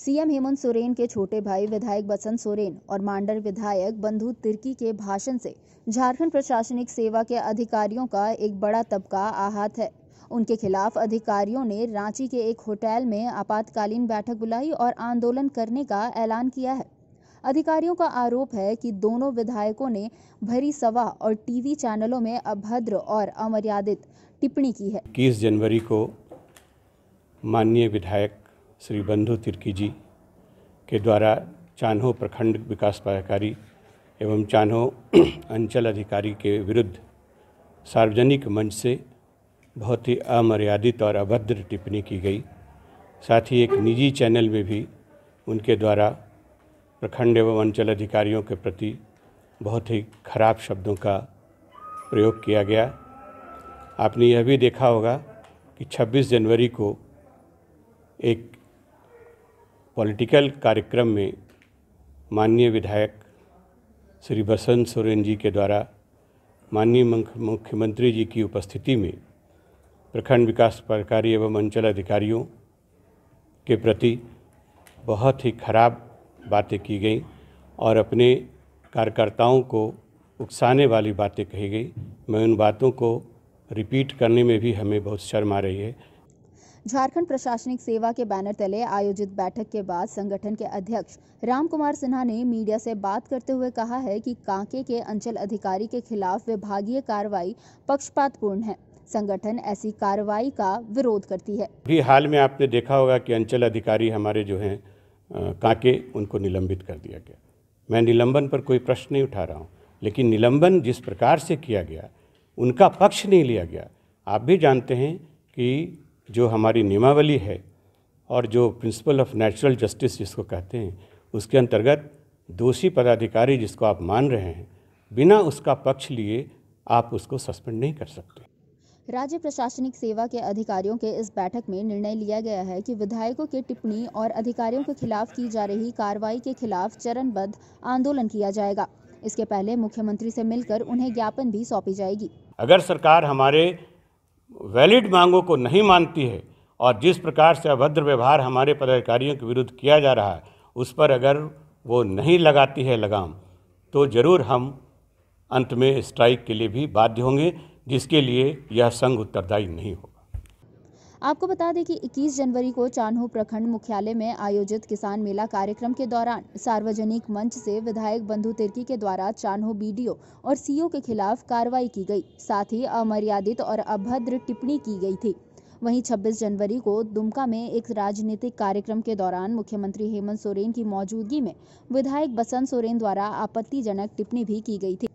CM Hemant Soren के छोटे भाई विधायक बसंत सोरेन और मांडर विधायक बंधु तिर्की के भाषण से झारखंड प्रशासनिक सेवा के अधिकारियों का एक बड़ा तबका आहत है उनके खिलाफ अधिकारियों ने रांची के एक होटल में आपातकालीन बैठक बुलाई और आंदोलन करने का ऐलान किया है अधिकारियों का आरोप है कि दोनों विधायकों ने भरी सवा और टीवी चैनलों में अभद्र और अमर्यादित टिप्पणी की है इक्कीस जनवरी को माननीय विधायक श्री बंधु तिर्की जी के द्वारा चान्हो प्रखंड विकास पदाधिकारी एवं चान्हो अंचल अधिकारी के विरुद्ध सार्वजनिक मंच से बहुत ही अमर्यादित और अभद्र टिप्पणी की गई साथ ही एक निजी चैनल में भी उनके द्वारा प्रखंड एवं अंचल अधिकारियों के प्रति बहुत ही खराब शब्दों का प्रयोग किया गया आपने यह भी देखा होगा कि 26 जनवरी को एक पॉलिटिकल कार्यक्रम में माननीय विधायक श्री बसंत सोरेन जी के द्वारा माननीय मुख्यमंत्री जी की उपस्थिति में प्रखंड विकास पदाधिकारी एवं अंचल अधिकारियों के प्रति बहुत ही खराब बातें की गई और अपने कार्यकर्ताओं को उकसाने वाली बातें कही गई मैं उन बातों को रिपीट करने में भी हमें बहुत शर्म आ रही है झारखंड प्रशासनिक सेवा के बैनर तले आयोजित बैठक के बाद संगठन के अध्यक्ष राम कुमार सिन्हा ने मीडिया से बात करते हुए कहा है कि कांके के अंचल अधिकारी के खिलाफ विभागीय कार्रवाई पक्षपातपूर्ण है संगठन ऐसी कार्रवाई का विरोध करती है अभी हाल में आपने देखा होगा कि अंचल अधिकारी हमारे जो हैं कांके उनको निलंबित कर दिया गया मैं निलंबन पर कोई प्रश्न नहीं उठा रहा हूँ लेकिन निलंबन जिस प्रकार से किया गया उनका पक्ष नहीं लिया गया आप भी जानते हैं कि जो हमारी नियमावली है और जो प्रिंसिपल ऑफ नेचुरल जस्टिस जिसको कहते हैं उसके अंतर्गत दोषी पदाधिकारी जिसको आप मान रहे हैं बिना उसका पक्ष लिए आप उसको सस्पेंड नहीं कर सकते राज्य प्रशासनिक सेवा के अधिकारियों के इस बैठक में निर्णय लिया गया है कि विधायकों के टिप्पणी और अधिकारियों के खिलाफ की जा रही कार्रवाई के खिलाफ चरणबद्ध आंदोलन किया जाएगा इसके पहले मुख्यमंत्री से मिलकर उन्हें ज्ञापन भी सौंपी जाएगी अगर सरकार हमारे वैलिड मांगों को नहीं मानती है और जिस प्रकार से अभद्र व्यवहार हमारे पदाधिकारियों के विरुद्ध किया जा रहा है उस पर अगर वो नहीं लगाती है लगाम तो ज़रूर हम अंत में स्ट्राइक के लिए भी बाध्य होंगे जिसके लिए यह संघ उत्तरदायी नहीं होगा आपको बता दें कि 21 जनवरी को चानहो प्रखंड मुख्यालय में आयोजित किसान मेला कार्यक्रम के दौरान सार्वजनिक मंच से विधायक बंधु तिर्की के द्वारा चानहो बीडीओ और सीओ के खिलाफ कार्रवाई की गई साथ ही अमर्यादित और अभद्र टिप्पणी की गई थी वहीं 26 जनवरी को दुमका में एक राजनीतिक कार्यक्रम के दौरान मुख्यमंत्री हेमंत सोरेन की मौजूदगी में विधायक बसंत सोरेन द्वारा आपत्तिजनक टिप्पणी भी की गई थी